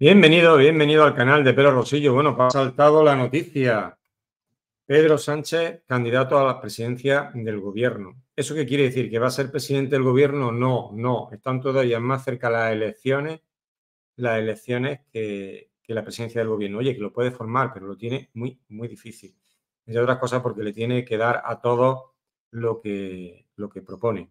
Bienvenido, bienvenido al canal de Pedro Rosillo. Bueno, pues ha saltado la noticia. Pedro Sánchez, candidato a la presidencia del gobierno. ¿Eso qué quiere decir? ¿Que va a ser presidente del gobierno? No, no. Están todavía más cerca las elecciones, las elecciones que, la presidencia del gobierno. Oye, que lo puede formar, pero lo tiene muy, muy difícil. Entre otras cosas porque le tiene que dar a todo lo que, lo que propone.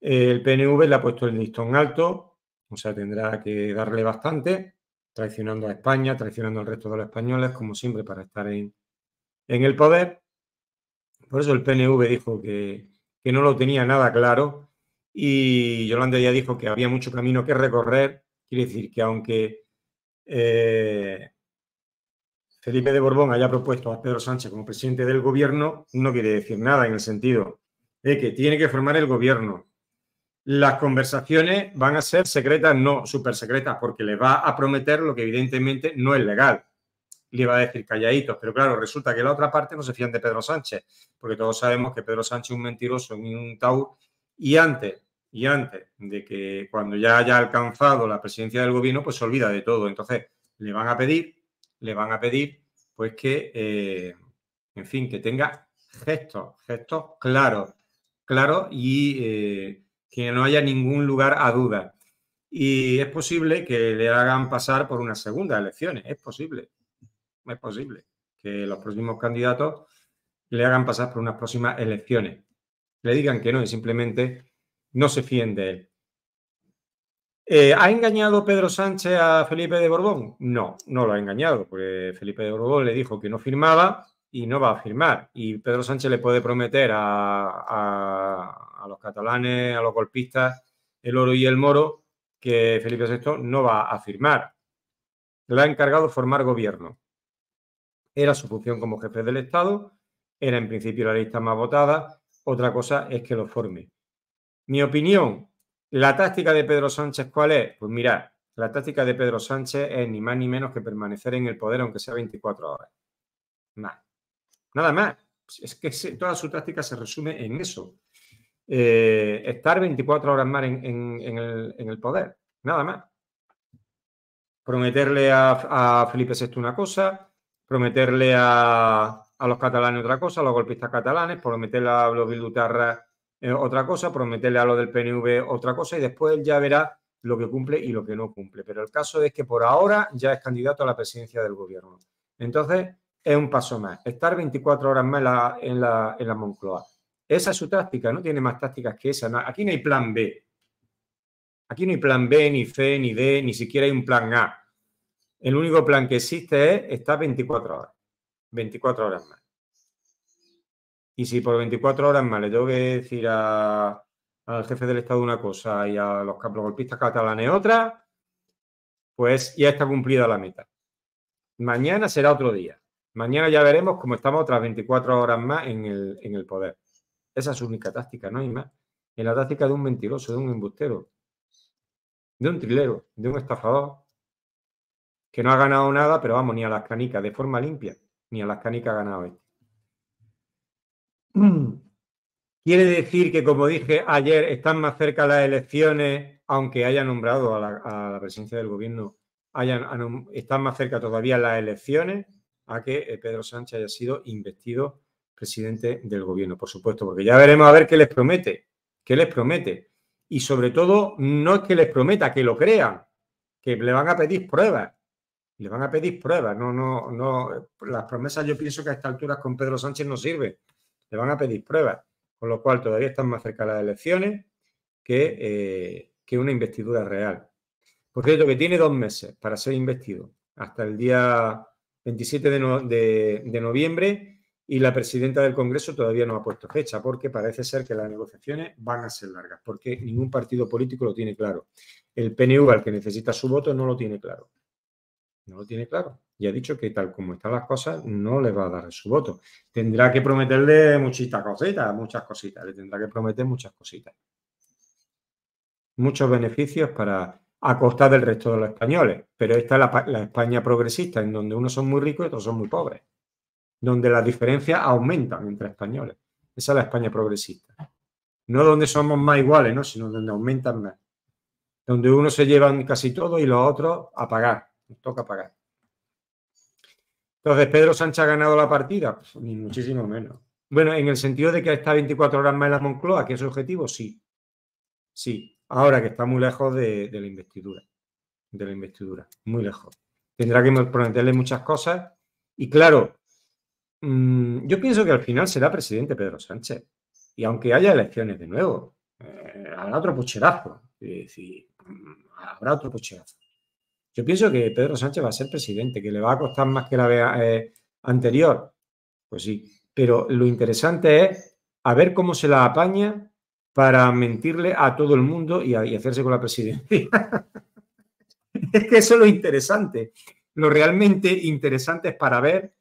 El PNV le ha puesto el listón alto, o sea, tendrá que darle bastante traicionando a España, traicionando al resto de los españoles, como siempre, para estar en, el poder. Por eso el PNV dijo que, no lo tenía nada claro y Yolanda ya dijo que había mucho camino que recorrer. Quiere decir que aunque eh, Felipe de Borbón haya propuesto a Pedro Sánchez como presidente del gobierno, no quiere decir nada en el sentido de que tiene que formar el gobierno, las conversaciones van a ser secretas, no súper secretas, porque le va a prometer lo que evidentemente no es legal. Le va a decir calladitos, pero claro, resulta que la otra parte no se fían de Pedro Sánchez, porque todos sabemos que Pedro Sánchez es un mentiroso, un taur, y antes, y antes de que cuando ya haya alcanzado la presidencia del gobierno, pues se olvida de todo. Entonces, le van a pedir, le van a pedir, pues que, eh, en fin, que tenga gestos, gestos claros, claros y... Eh, que no haya ningún lugar a duda. Y es posible que le hagan pasar por unas segundas elecciones, es posible, es posible que los próximos candidatos le hagan pasar por unas próximas elecciones, le digan que no y simplemente no se fíen de él. Eh, ¿Ha engañado Pedro Sánchez a Felipe de Borbón? No, no lo ha engañado, porque Felipe de Borbón le dijo que no firmaba y no va a firmar. Y Pedro Sánchez le puede prometer a a los catalanes, a los golpistas, el oro y el moro, que Felipe VI no va a firmar. Le ha encargado formar gobierno. Era su función como jefe del Estado, era en principio la lista más votada, otra cosa es que lo forme. Mi opinión, la táctica de Pedro Sánchez, ¿cuál es? Pues mirad, la táctica de Pedro Sánchez es ni más ni menos que permanecer en el poder aunque sea 24 horas. Nada, nada más. Es que toda su táctica se resume en eso. Eh, estar 24 horas más en, el, poder, nada más. Prometerle a, Felipe VI una cosa, prometerle a, los catalanes otra cosa, a los golpistas catalanes, prometerle a los bildutarras eh, otra cosa, prometerle a los del PNV otra cosa y después ya verá lo que cumple y lo que no cumple. Pero el caso es que por ahora ya es candidato a la presidencia del gobierno. Entonces, es un paso más, estar 24 horas más en la, en la Moncloa. Esa es su táctica, no tiene más tácticas que esa. aquí no hay plan B. Aquí no hay plan B, ni C, ni D, ni siquiera hay un plan A. El único plan que existe es estar 24 horas. 24 horas más. Y si por 24 horas más le tengo que decir al jefe del Estado una cosa y a los golpistas catalanes otra, pues ya está cumplida la meta. Mañana será otro día. Mañana ya veremos cómo estamos otras 24 horas más en el poder. Esa es su única táctica, no hay más. Es la táctica de un mentiroso, de un embustero, de un trilero, de un estafador, que no ha ganado nada, pero vamos, ni a las canicas, de forma limpia, ni a las canicas ha ganado este. Quiere decir que, como dije ayer, están más cerca las elecciones, aunque haya nombrado a la, presidencia del gobierno, están más cerca todavía las elecciones a que eh, Pedro Sánchez haya sido investido presidente del gobierno, por supuesto, porque ya veremos a ver qué les promete, qué les promete. Y sobre todo, no es que les prometa, que lo crean, que le van a pedir pruebas. Le van a pedir pruebas. No, no, no. Las promesas, yo pienso que a esta altura... con Pedro Sánchez no sirven. Le van a pedir pruebas. Con lo cual, todavía están más cerca las elecciones eh, que, una investidura real. Por cierto, que tiene dos meses para ser investido. Hasta el día 27 de, de noviembre y la presidenta del Congreso todavía no ha puesto fecha porque parece ser que las negociaciones van a ser largas, porque ningún partido político lo tiene claro. El PNV, al que necesita su voto, no lo tiene claro. No lo tiene claro. Y ha dicho que tal como están las cosas, no le va a dar su voto. Tendrá que prometerle muchitas cositas, muchas cositas. Le tendrá que prometer muchas cositas. Muchos beneficios para a costa del resto de los españoles. Pero esta es la, la España progresista, en donde unos son muy ricos y otros son muy pobres donde las diferencias aumentan entre españoles. Esa es la España progresista. No donde somos más iguales, ¿no? sino donde aumentan más. Donde uno se llevan casi todo y los otros a pagar. Nos toca pagar. Entonces, ¿Pedro Sánchez ha ganado la partida? Pues, ni muchísimo menos. Bueno, en el sentido de que está 24 horas más en la Moncloa, que es su objetivo, sí. Sí. Ahora que está muy lejos de, de la investidura. De la investidura. Muy lejos. Tendrá que prometerle muchas cosas. Y claro, Mm, yo pienso que al final será presidente Pedro Sánchez. Y aunque haya elecciones de nuevo, eh, habrá otro pucherazo. Mm, habrá otro pucherazo. Yo pienso que Pedro Sánchez va a ser presidente, que le va a costar más que la vea, eh, anterior. Pues sí, pero lo interesante es a ver cómo se la apaña para mentirle a todo el mundo y, y hacerse con la presidencia. es que eso es lo interesante. Lo realmente interesante es para ver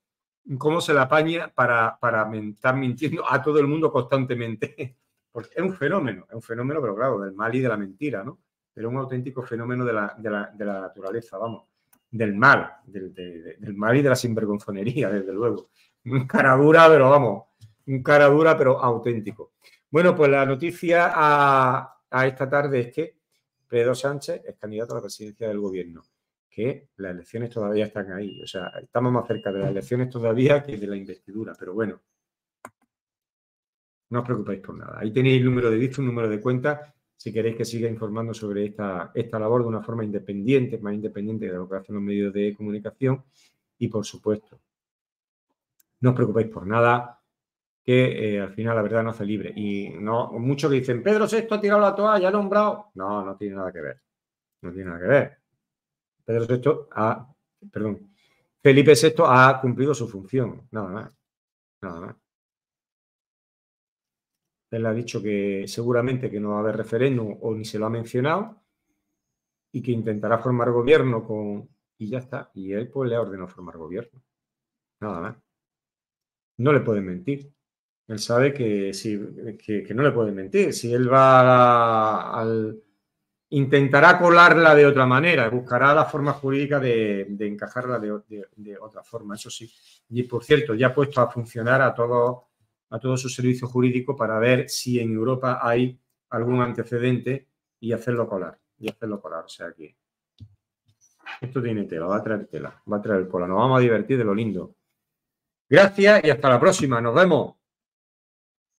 cómo se la apaña para, para estar mintiendo a todo el mundo constantemente. Porque es un fenómeno, es un fenómeno, pero claro, del mal y de la mentira, ¿no? Pero un auténtico fenómeno de la, naturaleza, vamos, del mal, del, mal y de la sinvergonzonería, desde luego. Un cara dura, pero vamos, un cara dura, pero auténtico. Bueno, pues la noticia a esta tarde es que Pedro Sánchez es candidato a la presidencia del gobierno que las elecciones todavía están ahí. O sea, estamos más cerca de las elecciones todavía que de la investidura, pero bueno, no os preocupéis por nada. Ahí tenéis el número de visto, un número de cuenta, si queréis que siga informando sobre esta, esta labor de una forma independiente, más independiente de lo que hacen los medios de comunicación. Y por supuesto, no os preocupéis por nada, que eh, al final la verdad no hace libre. Y no, muchos que dicen, Pedro VI ha tirado la toalla, ha nombrado. No, no tiene nada que ver. No tiene nada que ver. Pedro VI ha, perdón, Felipe VI ha cumplido su función, nada más, nada más. Él ha dicho que seguramente que no va a haber referéndum o ni se lo ha mencionado y que intentará formar gobierno con... Y ya está. Y él pues le ha ordenado formar gobierno. Nada más. No le pueden mentir. Él sabe que, si, no le pueden mentir. Si él va al intentará colarla de otra manera, buscará la forma jurídica de, encajarla de, otra forma, eso sí. Y por cierto, ya ha puesto a funcionar a todo, a todo su servicio jurídico para ver si en Europa hay algún antecedente y hacerlo colar, y hacerlo colar, o sea que esto tiene tela, va a traer tela, va a traer cola, nos vamos a divertir de lo lindo. Gracias y hasta la próxima, nos vemos.